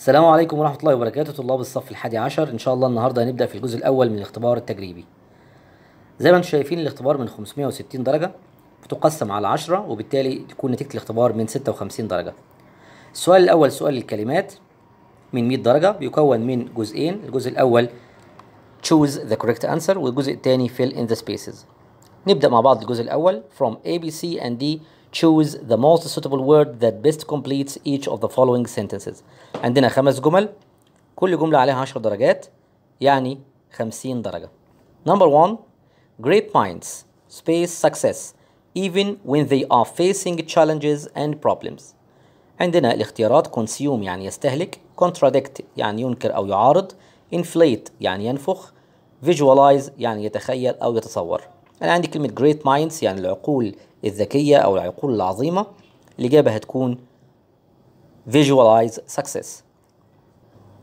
السلام عليكم ورحمة الله وبركاته طلاب الصف الحادي عشر إن شاء الله النهاردة هنبدأ في الجزء الأول من الاختبار التجريبي زي ما انتم شايفين الاختبار من 560 درجة بتقسم على 10 وبالتالي تكون نتيجة الاختبار من 56 درجة السؤال الأول سؤال الكلمات من 100 درجة بيكون من جزئين الجزء الأول choose the correct answer والجزء الثاني fill in the spaces نبدأ مع بعض الجزء الأول from A, B, C and D choose the most suitable word that best completes each of the following sentences عندنا خمس جمل كل جملة عليها 10 درجات يعني 50 درجة number one great minds space success even when they are facing challenges and problems عندنا الاختيارات consume يعني يستهلك contradict يعني ينكر أو يعارض inflate يعني ينفخ visualize يعني يتخيل أو يتصور انا عندي كلمه جريت مايندز يعني العقول الذكيه او العقول العظيمه الاجابه هتكون visualize success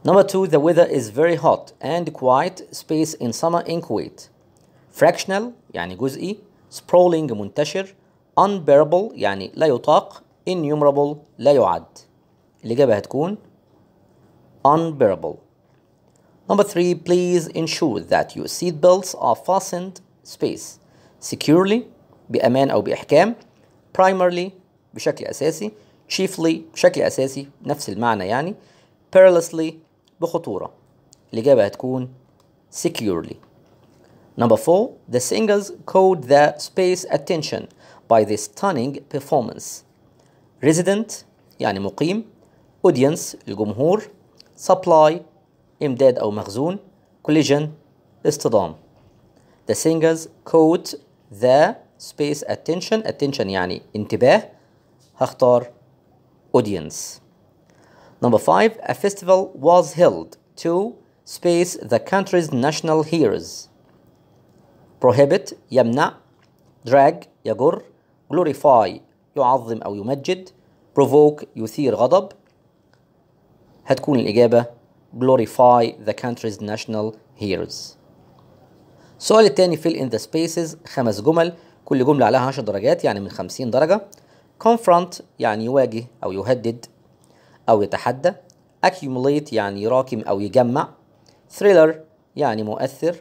Number two, the weather is very hot and quiet space in summer in Kuwait. Fractional يعني جزئي, sprawling منتشر, unbearable يعني لا يطاق, innumerable لا يعد. الإجابة هتكون unbearable. Number three, please ensure that your seat belts are fastened space. securely بأمان أو بإحكام primarily بشكل أساسي chiefly بشكل أساسي نفس المعنى يعني perilously بخطورة الإجابة هتكون securely Number four, the singers caught the space attention by the stunning performance. Resident يعني مقيم audience الجمهور supply إمداد أو مخزون collision اصطدام The singers caught the space attention attention يعني انتباه هختار audience number five a festival was held to space the country's national heroes prohibit يمنع drag يجر glorify يعظم أو يمجد provoke يثير غضب هتكون الإجابة glorify the country's national heroes السؤال الثاني fill in the spaces خمس جمل كل جملة عليها 10 درجات يعني من 50 درجة confront يعني يواجه أو يهدد أو يتحدى accumulate يعني يراكم أو يجمع thriller يعني مؤثر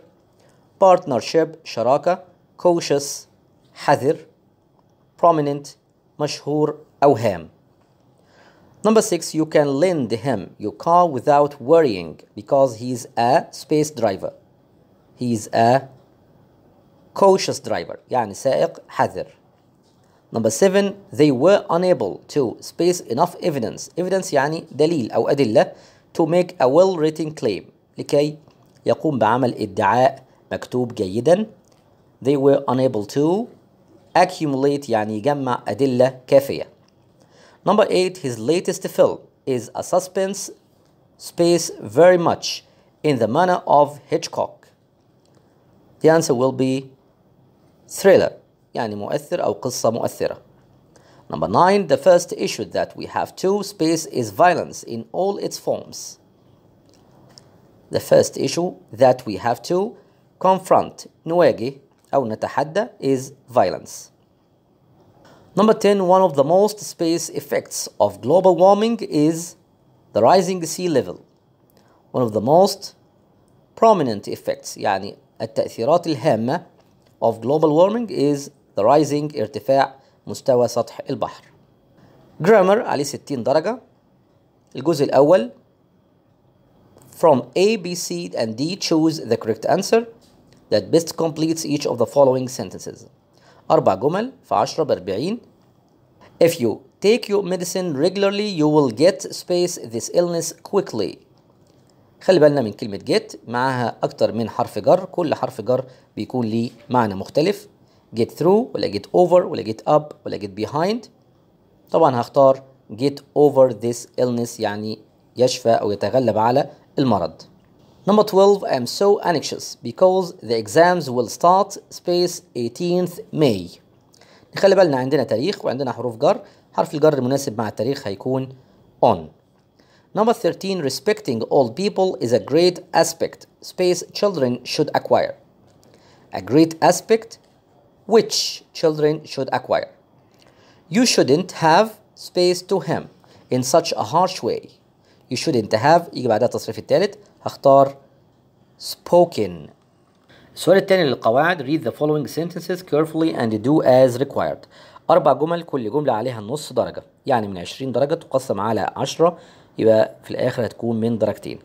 partnership شراكة cautious حذر prominent مشهور أو هام Number six, you can lend him your car without worrying because he's a space driver. He's a cautious driver يعني سائق حذر Number seven, they were unable to space enough evidence. Evidence يعني دليل أو أدلة to make a well-written claim لكي يقوم بعمل ادعاء مكتوب جيدا. They were unable to accumulate يعني يجمع أدلة كافية. Number eight, his latest film is a suspense space very much in the manner of Hitchcock. The answer will be thriller يعني مؤثر أو قصة مؤثرة. Number nine, the first issue that we have to space is violence in all its forms. The first issue that we have to confront نواجه أو نتحدى is violence. Number 10, one of the most space effects of global warming is the rising sea level. One of the most prominent effects يعني التأثيرات الهامة of global warming is the rising ارتفاع مستوى سطح البحر Grammar عليه 60 درجة الجزء الأول From A, B, C and D choose the correct answer that best completes each of the following sentences أربع جمل في 10 ب 40 If you take your medicine regularly you will get space this illness quickly خلي بالنا من كلمة جيت معاها أكتر من حرف جر كل حرف جر بيكون ليه معنى مختلف جيت ثرو ولا جيت أوفر ولا جيت أب ولا جيت بيهايند طبعا هختار جيت أوفر ذيس illness يعني يشفى أو يتغلب على المرض Number 12 I am so anxious because the exams will start space 18th May نخلي بالنا عندنا تاريخ وعندنا حروف جر حرف الجر المناسب مع التاريخ هيكون on Number 13, respecting all people is a great aspect space children should acquire. A great aspect which children should acquire. You shouldn't have space to him in such a harsh way. You shouldn't have يجي بعدها التصريف الثالث هختار spoken. السؤال الثاني للقواعد read the following sentences carefully and do as required. أربع جمل كل جملة عليها نص درجة يعني من 20 درجة تقسم على 10 يبقى في الاخر هتكون من درجتين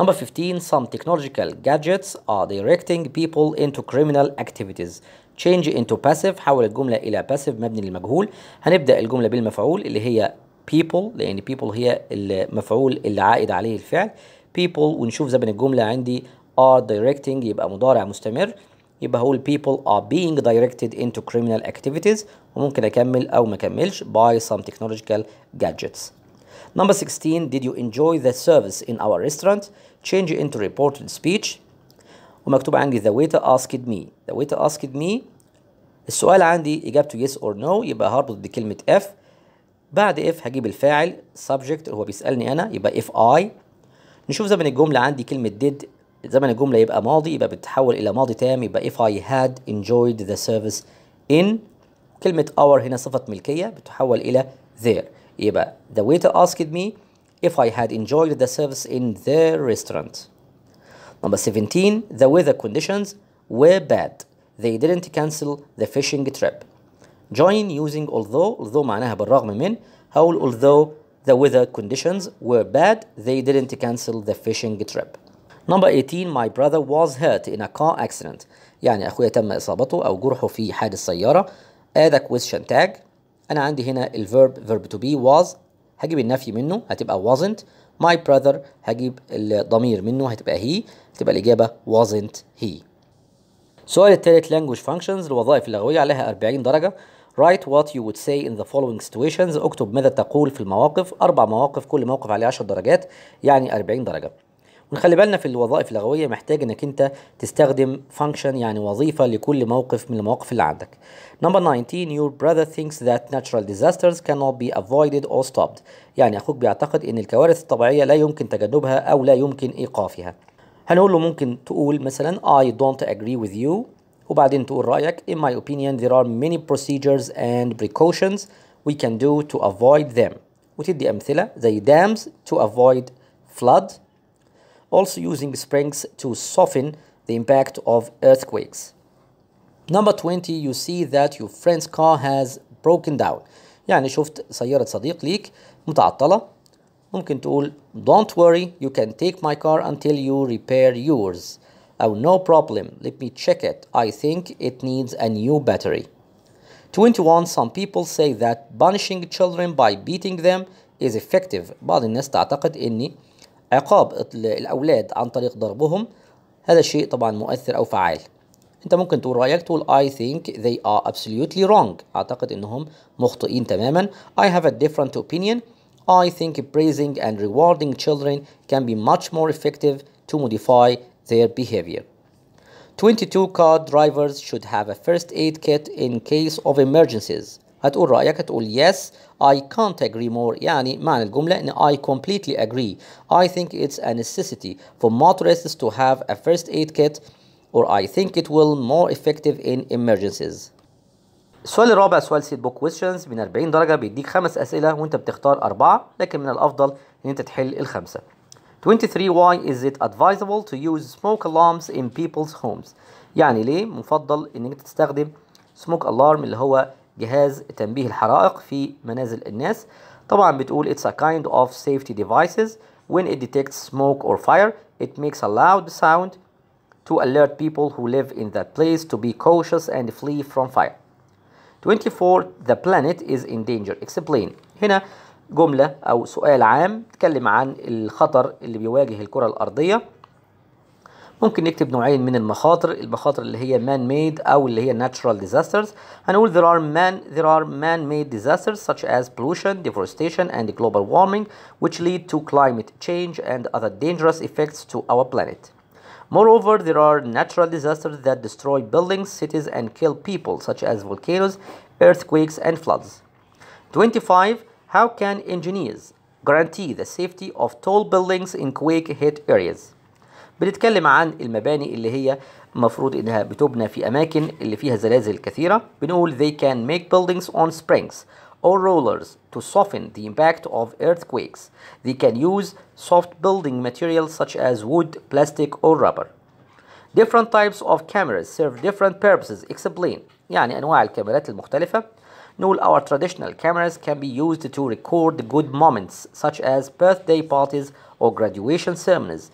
Number 15 some technological gadgets are directing people into criminal activities change into passive حول الجملة إلى passive مبني للمجهول هنبدأ الجملة بالمفعول اللي هي people لأن people هي المفعول اللي عائد عليه الفعل people ونشوف زمن الجملة عندي are directing يبقى مضارع مستمر يبقى هقول people are being directed into criminal activities وممكن أكمل أو ما أكملش by some technological gadgets Number 16 Did you enjoy the service in our restaurant? Change into reported speech ومكتوب عندي the waiter asked me the waiter asked me السؤال عندي إجابته yes or no يبقى هربط بكلمة if بعد if هجيب الفاعل subject هو بيسألني أنا يبقى if I نشوف زمن الجملة عندي كلمة did زمن الجملة يبقى ماضي يبقى بتتحول إلى ماضي تام يبقى if I had enjoyed the service in كلمة our هنا صفة ملكية بتتحول إلى there the waiter asked me if I had enjoyed the service in their restaurant. Number 17 the weather conditions were bad. They didn't cancel the fishing trip. Join using although although معناها بالرغم من هقول although the weather conditions were bad they didn't cancel the fishing trip. Number 18 my brother was hurt in a car accident. يعني أخويا تم إصابته أو جرحه في حادث سيارة. Add a question tag انا عندي هنا الفيرب فيرب تو بي واز هجيب النفي منه هتبقى wasn't my brother هجيب الضمير منه هتبقى هي هتبقى الإجابة wasn't he السؤال الثالث language functions الوظائف اللغوية عليها 40 درجة write what you would say in the following situations اكتب ماذا تقول في المواقف أربع مواقف كل موقف عليه 10 درجات يعني 40 درجة ونخلي بالنا في الوظائف اللغويه محتاج انك انت تستخدم فانكشن يعني وظيفه لكل موقف من المواقف اللي عندك نمبر 19 your brother thinks that natural disasters cannot be avoided or stopped يعني اخوك بيعتقد ان الكوارث الطبيعيه لا يمكن تجنبها او لا يمكن ايقافها هنقول له ممكن تقول مثلا I don't agree with you وبعدين تقول رأيك in my opinion there are many procedures and precautions we can do to avoid them وتدي أمثلة زي dams to avoid flood also using springs to soften the impact of earthquakes. Number 20 you see that your friend's car has broken down يعني شفت سيارة صديق ليك متعطلة ممكن تقول don't worry you can take my car until you repair yours أو no problem let me check it I think it needs a new battery 21 some people say that punishing children by beating them is effective بعض الناس تعتقد إني عقاب الأولاد عن طريق ضربهم هذا شيء طبعا مؤثر أو فعال أنت ممكن تقول رأيك تقول I think they are absolutely wrong أعتقد أنهم مخطئين تماما I have a different opinion I think praising and rewarding children can be much more effective to modify their behavior 22 car drivers should have a first aid kit in case of emergencies هتقول رأيك هتقول yes I can't agree more يعني معنى الجملة إن I completely agree I think it's a necessity for motorists to have a first aid kit or I think it will more effective in emergencies السؤال الرابع سؤال سيت بوك questions من 40 درجة بيديك خمس أسئلة وأنت بتختار أربعة لكن من الأفضل إن أنت تحل الخمسة 23 why is it advisable to use smoke alarms in people's homes يعني ليه مفضل إن أنت تستخدم smoke alarm اللي هو جهاز تنبيه الحرائق في منازل الناس طبعا بتقول it's a kind of safety devices when it detects smoke or fire it makes a loud sound to alert people who live in that place to be cautious and flee from fire 24 the planet is in danger explain هنا جملة أو سؤال عام تكلم عن الخطر اللي بيواجه الكرة الأرضية ممكن نكتب نوعين من المخاطر المخاطر اللي هي man made او اللي هي natural disasters هنقول there are man there are man made disasters such as pollution deforestation and global warming which lead to climate change and other dangerous effects to our planet Moreover, there are natural disasters that destroy buildings, cities, and kill people, such as volcanoes, earthquakes, and floods. 25. How can engineers guarantee the safety of tall buildings in quake hit areas? بنتكلم عن المباني اللي هي مفروض انها بتبنى في اماكن اللي فيها زلازل كثيره بنقول they can make buildings on springs or rollers to soften the impact of earthquakes. They can use soft building materials such as wood, plastic, or rubber. Different types of cameras serve different purposes. Explain. يعني أنواع الكاميرات المختلفة. نقول our traditional cameras can be used to record good moments such as birthday parties or graduation ceremonies.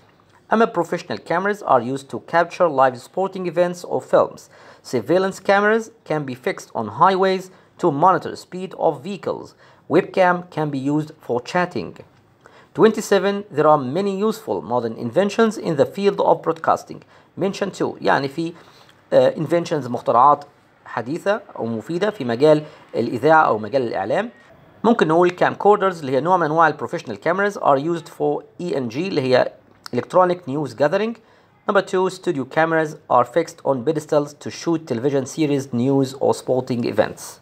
Amateur professional cameras are used to capture live sporting events or films. Surveillance cameras can be fixed on highways to monitor speed of vehicles. Webcam can be used for chatting. 27 there are many useful modern inventions in the field of broadcasting mention two يعني في uh, inventions مخترعات حديثة أو مفيدة في مجال الإذاعة أو مجال الإعلام ممكن نقول camcorders اللي هي نوع من أنواع professional cameras are used for ENG اللي هي electronic news gathering. Number two, studio cameras are fixed on pedestals to shoot television series, news, or sporting events.